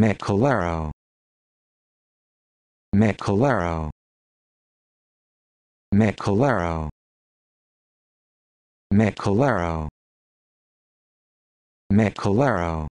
Me calero. Me calero. Me